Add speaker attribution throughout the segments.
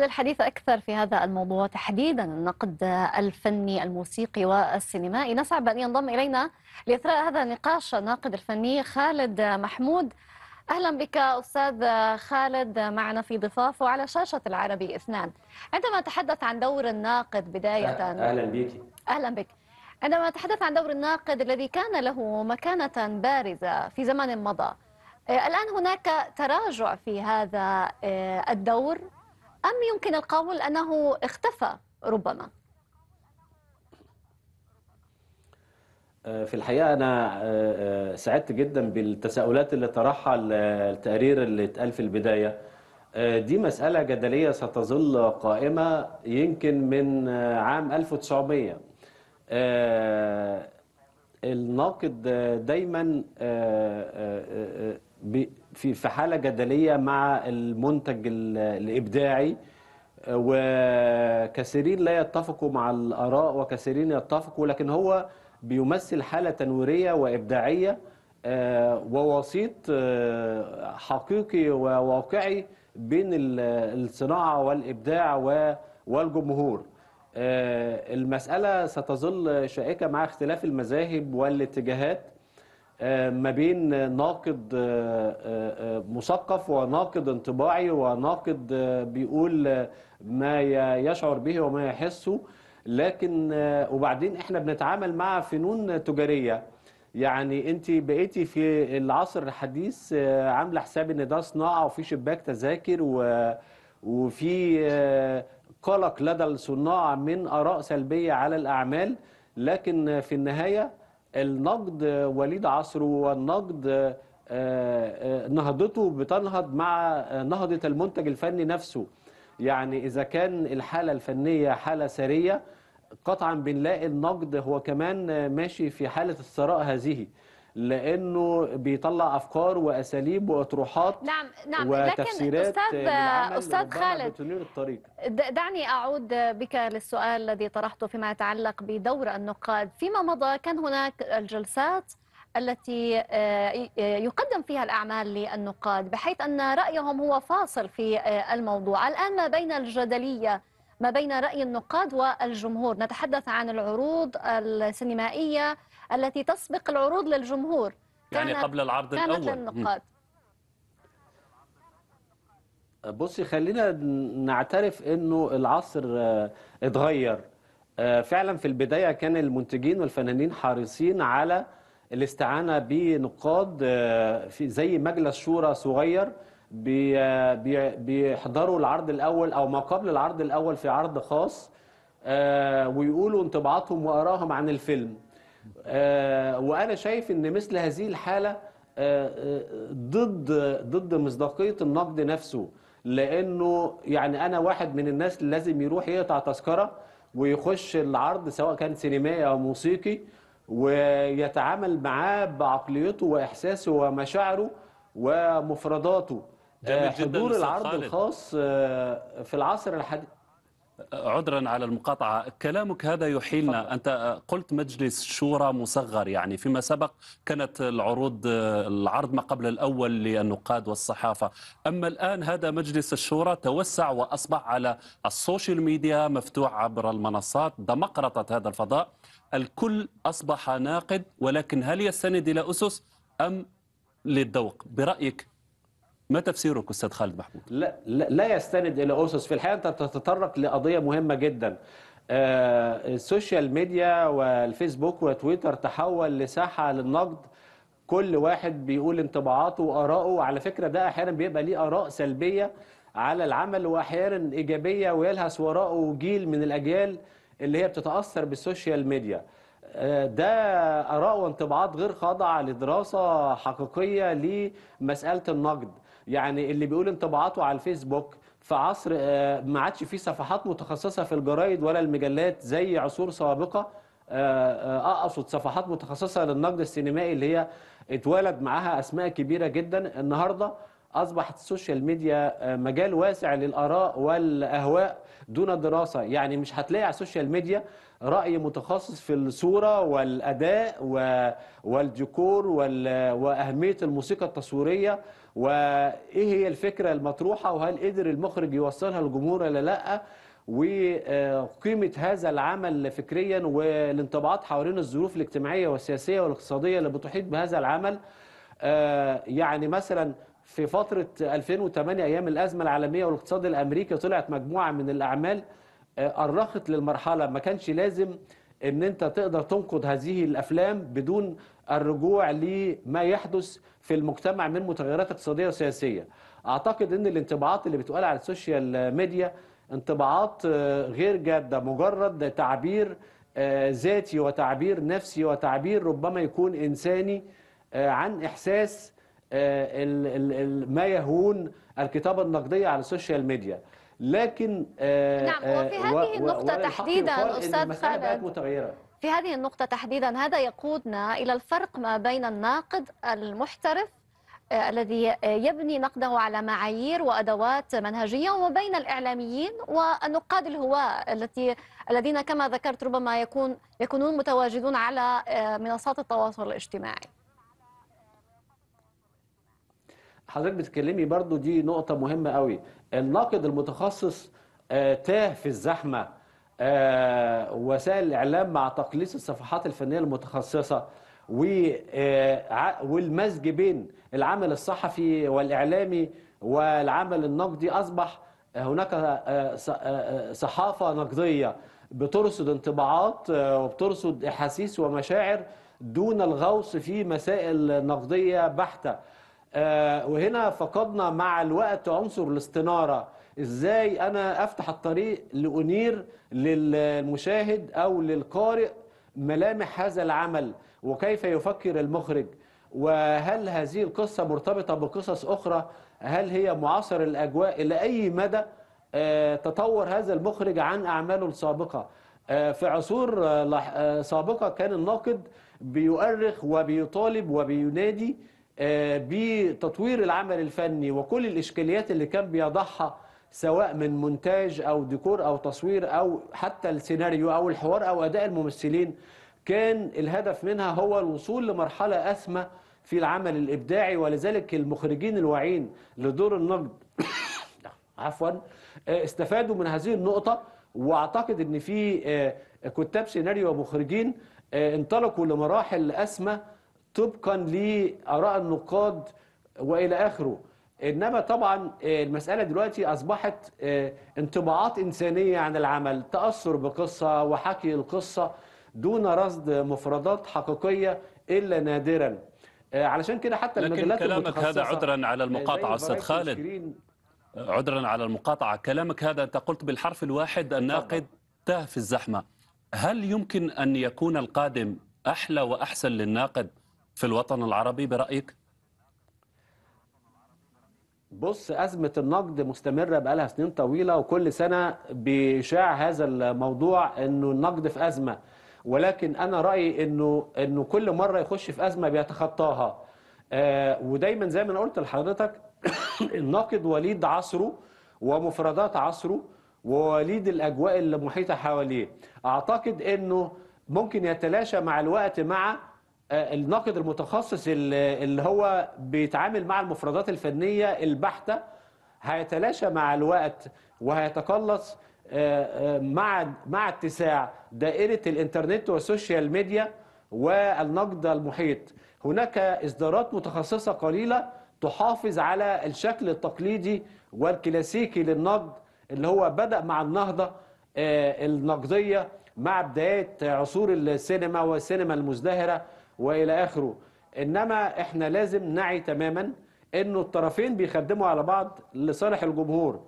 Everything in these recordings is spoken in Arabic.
Speaker 1: للحديث أكثر في هذا الموضوع تحديدا النقد الفني الموسيقي والسينمائي نصعب بأن ينضم إلينا لإثراء هذا النقاش الناقد الفني خالد محمود أهلا بك أستاذ خالد معنا في ضفاف وعلى شاشة العربي اثنان عندما تحدث عن دور الناقد بداية أه، أهلا بك أهلا بك عندما تحدث عن دور الناقد الذي كان له مكانة بارزة في زمن مضى أه، الآن هناك تراجع في هذا أه، الدور أم يمكن القول أنه اختفى ربما
Speaker 2: آه، في الحقيقة أنا آه، آه، سعدت جدا بالتساؤلات اللي طرحها التقرير اللي اتقال في البداية دي مسألة جدلية ستظل قائمة يمكن من عام 1900 الناقد دايما في في حاله جدليه مع المنتج الابداعي وكثيرين لا يتفقوا مع الاراء وكثيرين يتفقوا لكن هو بيمثل حاله تنويريه وابداعيه آه، ووسيط آه، حقيقي وواقعي بين الصناعه والابداع والجمهور آه، المساله ستظل شائكه مع اختلاف المذاهب والاتجاهات آه، ما بين ناقد آه، آه، مثقف وناقد انطباعي وناقد بيقول ما يشعر به وما يحسه لكن وبعدين احنا بنتعامل مع فنون تجاريه يعني انت بقيتي في العصر الحديث عامله حساب ان ده صناعه وفي شباك تذاكر وفي قلق لدى الصناع من اراء سلبيه على الاعمال لكن في النهايه النقد وليد عصره والنقد آه، آه، نهضته بتنهض مع نهضة المنتج الفني نفسه يعني إذا كان الحالة الفنية حالة سرية قطعا بنلاقي النقد هو كمان ماشي في حالة الثراء هذه لانه بيطلع افكار واساليب واطروحات
Speaker 1: نعم نعم وتفسيرات لكن استاذ استاذ خالد دعني اعود بك للسؤال الذي طرحته فيما يتعلق بدور النقاد فيما مضى كان هناك الجلسات التي آه، آه، يقدم فيها الأعمال للنقاد بحيث أن رأيهم هو فاصل في آه، الموضوع الآن ما بين الجدلية ما بين رأي النقاد والجمهور نتحدث عن العروض السينمائية التي تسبق العروض للجمهور يعني قبل العرض كانت الأول للنقاد
Speaker 2: بصي خلينا نعترف انه العصر آه، اتغير آه، فعلا في البدايه كان المنتجين والفنانين حريصين على الاستعانه بنقاد آه، في زي مجلس شورى صغير بيحضروا العرض الاول او ما قبل العرض الاول في عرض خاص ويقولوا انطباعاتهم وارائهم عن الفيلم آه، وانا شايف ان مثل هذه الحاله آه، آه، ضد ضد مصداقيه النقد نفسه لانه يعني انا واحد من الناس اللي لازم يروح يقطع تذكره ويخش العرض سواء كان سينمائي او موسيقي ويتعامل معاه بعقليته واحساسه ومشاعره ومفرداته حضور العرض خالد. الخاص في العصر الحديث عذرا على المقاطعة كلامك هذا يحيلنا أنت قلت مجلس شورى مصغر يعني فيما سبق كانت العروض العرض ما قبل الأول للنقاد والصحافة أما الآن هذا مجلس الشورى توسع وأصبح على السوشيال ميديا مفتوح عبر المنصات دمقرطة هذا الفضاء الكل أصبح ناقد ولكن هل يستند إلى أسس أم للذوق برأيك ما تفسيرك استاذ خالد محمود لا لا, لا يستند الى اسس في الحقيقه انت تتطرق لقضيه مهمه جدا آه، السوشيال ميديا والفيسبوك وتويتر تحول لساحه للنقد كل واحد بيقول انطباعاته وارائه وعلى فكرة ده أحيانا بيبقى ليه آراء سلبية على العمل وأحيانا إيجابية ويلهث وراءه جيل من الأجيال اللي هي بتتأثر بالسوشيال ميديا آه، ده آراء وانطباعات غير خاضعة لدراسة حقيقية لمسألة النقد يعني اللي بيقول انطباعاته على الفيسبوك في عصر آه، ما عادش فيه صفحات متخصصه في الجرايد ولا المجلات زي عصور سابقه آه، آه، اقصد صفحات متخصصه للنقد السينمائي اللي هي اتولد معاها اسماء كبيره جدا النهارده اصبحت السوشيال ميديا مجال واسع للاراء والاهواء دون دراسه يعني مش هتلاقي على السوشيال ميديا راي متخصص في الصوره والاداء والديكور واهميه الموسيقى التصويريه وايه هي الفكره المطروحه وهل قدر المخرج يوصلها للجمهور ولا لا وقيمه هذا العمل فكريا والانطباعات حوالين الظروف الاجتماعيه والسياسيه والاقتصاديه اللي بتحيط بهذا العمل آه، يعني مثلا في فتره 2008 ايام الازمه العالميه والاقتصاد الامريكي طلعت مجموعه من الاعمال آه، أرخت للمرحلة ما كانش لازم ان انت تقدر تنقد هذه الافلام بدون الرجوع لما يحدث في المجتمع من متغيرات اقتصاديه وسياسيه. اعتقد ان الانطباعات اللي بتقال على السوشيال ميديا انطباعات آه، غير جاده مجرد تعبير آه، ذاتي وتعبير نفسي وتعبير ربما يكون انساني عن احساس ما يهون الكتابه النقديه على السوشيال ميديا. لكن آه، نعم آه، وفي هذه النقطة تحديدا أستاذ خالد متغيرة
Speaker 1: في هذه النقطة تحديدا هذا يقودنا إلى الفرق ما بين الناقد المحترف آه، الذي يبني نقده على معايير وادوات منهجيه وبين الاعلاميين والنقاد الهواء التي الذين كما ذكرت ربما يكون يكونون متواجدون على منصات التواصل الاجتماعي
Speaker 2: حضرتك بتتكلمي برضو دي نقطة مهمة قوي الناقد المتخصص آه، تاه في الزحمة آه، وسائل الإعلام مع تقليص الصفحات الفنية المتخصصة آه، والمزج بين العمل الصحفي والإعلامي والعمل النقدي أصبح هناك صحافة نقدية بترصد انطباعات وبترصد أحاسيس ومشاعر دون الغوص في مسائل نقدية بحتة آه، وهنا فقدنا مع الوقت عنصر الاستنارة ازاي انا افتح الطريق لانير للمشاهد او للقارئ ملامح هذا العمل وكيف يفكر المخرج وهل هذه القصة مرتبطة بقصص أخرى هل هي معاصر الأجواء إلى أي مدى آه، تطور هذا المخرج عن أعماله السابقة آه، في عصور سابقة كان الناقد بيؤرخ وبيطالب وبينادي آه، بتطوير العمل الفني وكل الإشكاليات اللي كان بيضعها سواء من مونتاج أو ديكور أو تصوير أو حتى السيناريو أو الحوار أو أداء الممثلين كان الهدف منها هو الوصول لمرحلة أسمى في العمل الإبداعي ولذلك المخرجين الواعين لدور النقد عفوا آه، استفادوا من هذه النقطة واعتقد ان في آه، كتاب سيناريو ومخرجين انطلقوا لمراحل اسمى طبقا لآراء النقاد وإلى آخره انما طبعا آه، المساله دلوقتي اصبحت آه، انطباعات انسانيه عن العمل تاثر بقصه وحكي القصه دون رصد مفردات حقيقيه الا نادرا آه، علشان كده حتى لكن كلامك هذا عذرا على المقاطعه استاذ خالد عذرا على المقاطعه كلامك هذا انت قلت بالحرف الواحد الناقد تاه في الزحمه هل يمكن ان يكون القادم احلى واحسن للناقد في الوطن العربي برأيك؟ بص أزمة النقد مستمرة بقالها سنين طويلة وكل سنة بيشاع هذا الموضوع إنه النقد في أزمة ولكن أنا رأيي إنه إنه كل مرة يخش في أزمة بيتخطاها آه ودايما زي ما أنا قلت لحضرتك الناقد وليد عصره ومفردات عصره ووليد الأجواء اللي محيطة حواليه أعتقد إنه ممكن يتلاشى مع الوقت مع الناقد المتخصص اللي هو بيتعامل مع المفردات الفنيه البحته هيتلاشى مع الوقت وهيتقلص آه، آه، مع مع اتساع دائره الانترنت والسوشيال ميديا والنقد المحيط هناك اصدارات متخصصه قليله تحافظ على الشكل التقليدي والكلاسيكي للنقد اللي هو بدا مع النهضه آه، النقديه مع بدايه عصور السينما والسينما المزدهره والى اخره انما احنا لازم نعي تماما انه الطرفين بيخدموا على بعض لصالح الجمهور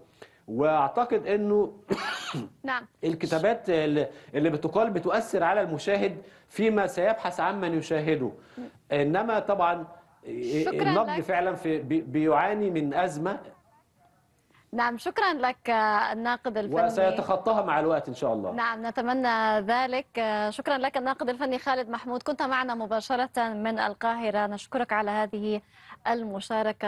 Speaker 2: واعتقد انه نعم الكتابات اللي بتقال بتؤثر على المشاهد فيما سيبحث عن من يشاهده انما طبعا النقد فعلا في بيعاني من ازمه
Speaker 1: نعم شكرا لك الناقد الفني وسيتخطاها
Speaker 2: مع الوقت إن شاء الله
Speaker 1: نعم نتمنى ذلك شكرا لك الناقد الفني خالد محمود كنت معنا مباشرة من القاهرة نشكرك على هذه المشاركة